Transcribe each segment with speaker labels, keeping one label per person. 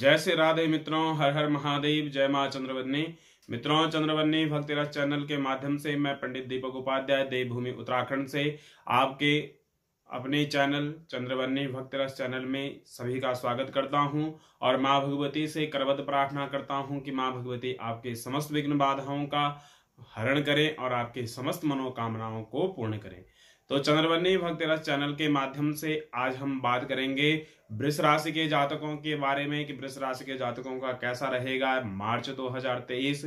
Speaker 1: जय श्री राधे मित्रों हर हर महादेव जय माँ चंद्रवन्नी मित्रों चंद्रवन्नी भक्ति रस चैनल के माध्यम से मैं पंडित दीपक उपाध्याय देवभूमि उत्तराखंड से आपके अपने चैनल चंद्रवन्नी भक्त रस चैनल में सभी का स्वागत करता हूं और माँ भगवती से करवत प्रार्थना करता हूं कि माँ भगवती आपके समस्त विघ्न बाधाओं का हरण करें और आपके समस्त मनोकामनाओं को पूर्ण करें तो चंद्रवन्नी भक्तरस चैनल के माध्यम से आज हम बात करेंगे वृष राशि के जातकों के बारे में कि वृष राशि के जातकों का कैसा रहेगा मार्च 2023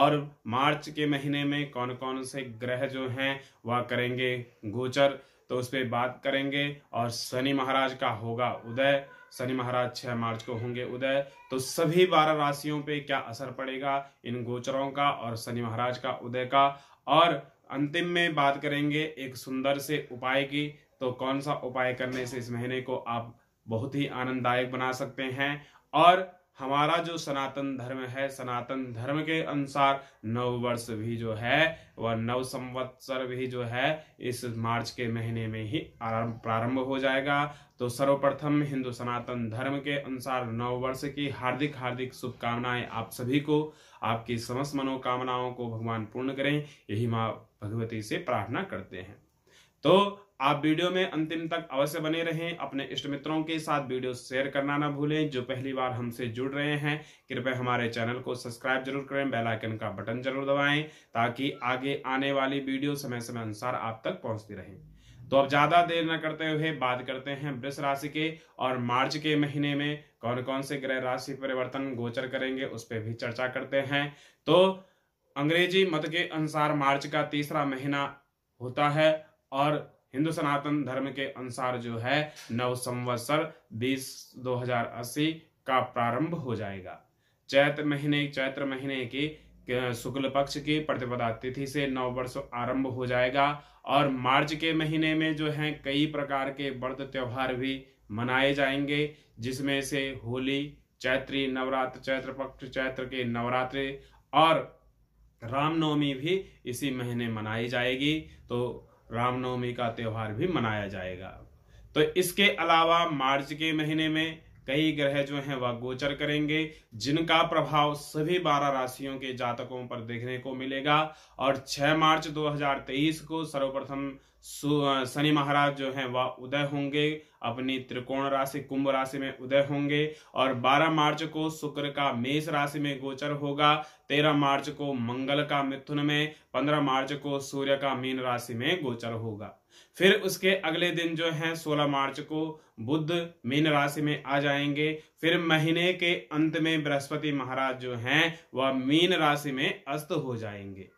Speaker 1: और मार्च के महीने में कौन कौन से ग्रह जो हैं वह करेंगे गोचर तो उस पर बात करेंगे और शनि महाराज का होगा उदय शनि महाराज 6 मार्च को होंगे उदय तो सभी बारह राशियों पे क्या असर पड़ेगा इन गोचरों का और शनि महाराज का उदय का और अंतिम में बात करेंगे एक सुंदर से उपाय की तो कौन सा उपाय करने से इस महीने को आप बहुत ही आनंददायक बना सकते हैं और हमारा जो सनातन धर्म है सनातन धर्म के अनुसार नव वर्ष भी जो है वह नव संवत्सर भी जो है इस मार्च के महीने में ही प्रारंभ हो जाएगा तो सर्वप्रथम हिंदू सनातन धर्म के अनुसार नव वर्ष की हार्दिक हार्दिक शुभकामनाएं आप सभी को आपकी समस्त मनोकामनाओं को भगवान पूर्ण करें यही माँ भगवती से प्रार्थना करते हैं तो आप वीडियो में अंतिम तक अवश्य बने रहें अपने इष्ट मित्रों के साथ वीडियो शेयर करना ना भूलें जो पहली बार हमसे जुड़ रहे हैं कृपया हमारे चैनल को सब्सक्राइब जरूर करें बेल आइकन का बटन जरूर दबाएं ताकि आगे आने वाली वीडियो समय समय अनुसार आप तक पहुंचती रहे तो अब ज्यादा देर न करते हुए बात करते हैं वृष राशि के और मार्च के महीने में कौन कौन से ग्रह राशि परिवर्तन गोचर करेंगे उस पर भी चर्चा करते हैं तो अंग्रेजी मत के अनुसार मार्च का तीसरा महीना होता है और हिंदू सनातन धर्म के अनुसार जो है नव संवत्सर बीस दो हजार अस्सी का प्रारंभ हो जाएगा चैत्र महीने चैत्र महीने की शुक्ल पक्ष की प्रतिपदा तिथि से नव वर्ष आरंभ हो जाएगा और मार्च के महीने में जो है कई प्रकार के व्रत त्योहार भी मनाए जाएंगे जिसमें से होली चैत्री नवरात्र चैत्र पक्ष चैत्र के नवरात्रि और रामनवमी भी इसी महीने मनाई जाएगी तो रामनवमी का त्यौहार भी मनाया जाएगा तो इसके अलावा मार्च के महीने में कई ग्रह जो हैं वह गोचर करेंगे जिनका प्रभाव सभी बारह राशियों के जातकों पर देखने को मिलेगा और 6 मार्च 2023 को सर्वप्रथम शनि महाराज जो हैं वह उदय होंगे अपनी त्रिकोण राशि कुंभ राशि में उदय होंगे और 12 मार्च को शुक्र का मेष राशि में गोचर होगा 13 मार्च को मंगल का मिथुन में 15 मार्च को सूर्य का मीन राशि में गोचर होगा फिर उसके अगले दिन जो है 16 मार्च को बुद्ध मीन राशि में आ जाएंगे फिर महीने के अंत में बृहस्पति महाराज जो हैं वह मीन राशि में अस्त हो जाएंगे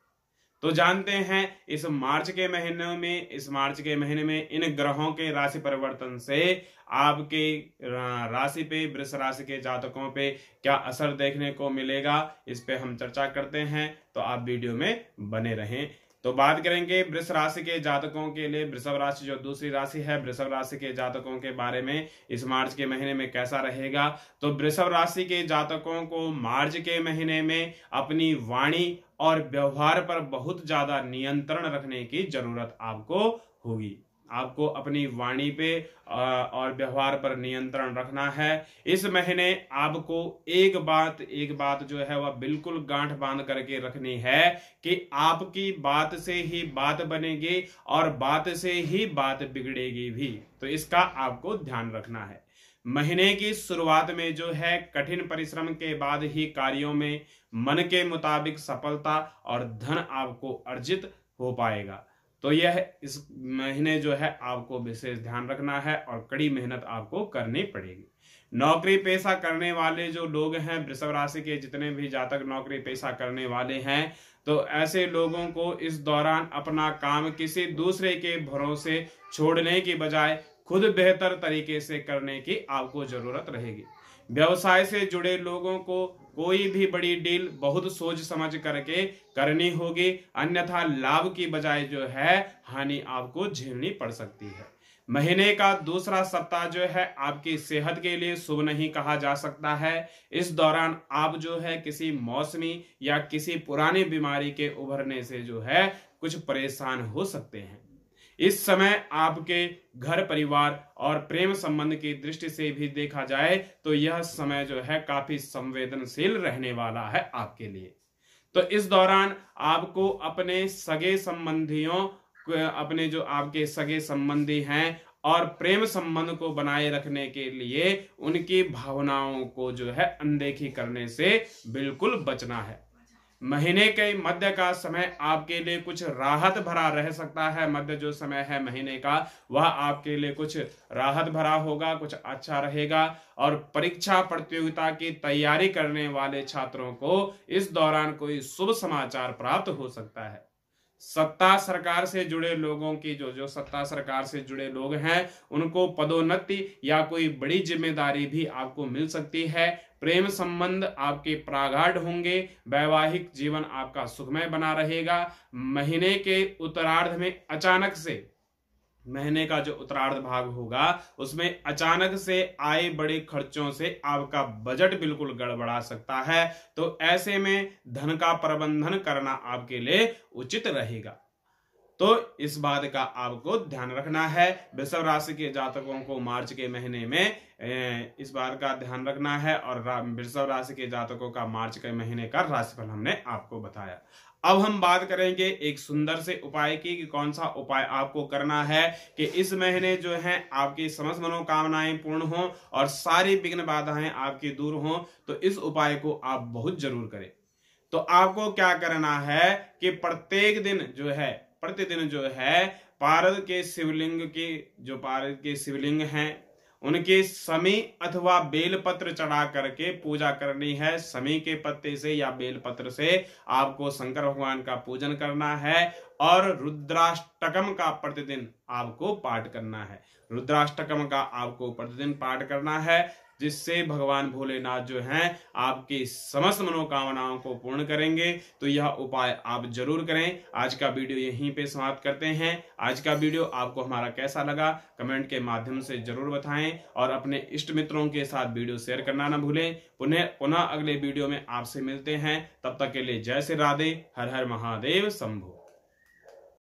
Speaker 1: तो जानते हैं इस मार्च के महीने में इस मार्च के महीने में इन ग्रहों के राशि परिवर्तन से आपके राशि पे वृष राशि के जातकों पे क्या असर देखने को मिलेगा इस पे हम चर्चा करते हैं तो आप वीडियो में बने रहें तो बात करेंगे वृष राशि के जातकों के लिए वृषभ राशि जो दूसरी राशि है वृषभ राशि के जातकों के बारे में इस मार्च के महीने में कैसा रहेगा तो वृषभ राशि के जातकों को मार्च के महीने में अपनी वाणी और व्यवहार पर बहुत ज्यादा नियंत्रण रखने की जरूरत आपको होगी आपको अपनी वाणी पे और व्यवहार पर नियंत्रण रखना है इस महीने आपको एक बात एक बात जो है वह बिल्कुल गांठ बांध करके रखनी है कि आपकी बात से ही बात बनेगी और बात से ही बात बिगड़ेगी भी तो इसका आपको ध्यान रखना है महीने की शुरुआत में जो है कठिन परिश्रम के बाद ही कार्यों में मन के मुताबिक सफलता और धन आपको अर्जित हो पाएगा तो यह इस महीने जो है आपको विशेष ध्यान रखना है और कड़ी मेहनत आपको करनी पड़ेगी नौकरी पेशा करने वाले जो लोग हैं वृषभ राशि के जितने भी जातक नौकरी पेशा करने वाले हैं तो ऐसे लोगों को इस दौरान अपना काम किसी दूसरे के भरोसे छोड़ने की बजाय खुद बेहतर तरीके से करने की आपको जरूरत रहेगी व्यवसाय से जुड़े लोगों को कोई भी बड़ी डील बहुत सोच समझ करके करनी होगी अन्यथा लाभ की बजाय जो है हानि आपको झेलनी पड़ सकती है महीने का दूसरा सप्ताह जो है आपकी सेहत के लिए शुभ नहीं कहा जा सकता है इस दौरान आप जो है किसी मौसमी या किसी पुरानी बीमारी के उभरने से जो है कुछ परेशान हो सकते हैं इस समय आपके घर परिवार और प्रेम संबंध की दृष्टि से भी देखा जाए तो यह समय जो है काफी संवेदनशील रहने वाला है आपके लिए तो इस दौरान आपको अपने सगे संबंधियों अपने जो आपके सगे संबंधी हैं और प्रेम संबंध को बनाए रखने के लिए उनकी भावनाओं को जो है अनदेखी करने से बिल्कुल बचना है महीने के मध्य का समय आपके लिए कुछ राहत भरा रह सकता है मध्य जो समय है महीने का वह आपके लिए कुछ राहत भरा होगा कुछ अच्छा रहेगा और परीक्षा प्रतियोगिता की तैयारी करने वाले छात्रों को इस दौरान कोई शुभ समाचार प्राप्त हो सकता है सत्ता सरकार से जुड़े लोगों की जो जो सत्ता सरकार से जुड़े लोग हैं उनको पदोन्नति या कोई बड़ी जिम्मेदारी भी आपको मिल सकती है प्रेम संबंध आपके प्रागाढ़ होंगे वैवाहिक जीवन आपका सुखमय बना रहेगा महीने के उत्तरार्ध में अचानक से महीने का जो उत्तरार्ध भाग होगा उसमें अचानक से आए बड़े खर्चों से आपका बजट बिल्कुल गड़बड़ा सकता है तो ऐसे में धन का प्रबंधन करना आपके लिए उचित रहेगा तो इस बात का आपको ध्यान रखना है वृषभ राशि के जातकों को मार्च के महीने में इस बार का ध्यान रखना है और वृषभ राशि के जातकों का मार्च के महीने का राशिफल हमने आपको बताया अब हम बात करेंगे एक सुंदर से उपाय की कि कौन सा उपाय आपको करना है कि इस महीने जो है आपकी समस्त मनोकामनाएं पूर्ण हों और सारी विघ्न बाधाएं आपकी दूर हों तो इस उपाय को आप बहुत जरूर करें तो आपको क्या करना है कि प्रत्येक दिन जो है प्रतिदिन जो है पारद के शिवलिंग के जो पारद के शिवलिंग हैं उनके समी अथवा बेलपत्र चढ़ा करके पूजा करनी है समी के पत्ते से या बेलपत्र से आपको शंकर भगवान का पूजन करना है और रुद्राष्टकम का प्रतिदिन आपको पाठ करना है रुद्राष्टकम का आपको प्रतिदिन पाठ करना है जिससे भगवान भोलेनाथ जो हैं आपकी समस्त मनोकामनाओं को पूर्ण करेंगे तो यह उपाय आप जरूर करें आज का वीडियो यहीं पे समाप्त करते हैं आज का वीडियो आपको हमारा कैसा लगा कमेंट के माध्यम से जरूर बताएं और अपने इष्ट मित्रों के साथ वीडियो शेयर करना ना भूलें पुनः पुनः अगले वीडियो में आपसे मिलते हैं तब तक के लिए जय श्री राधे हर हर महादेव शंभु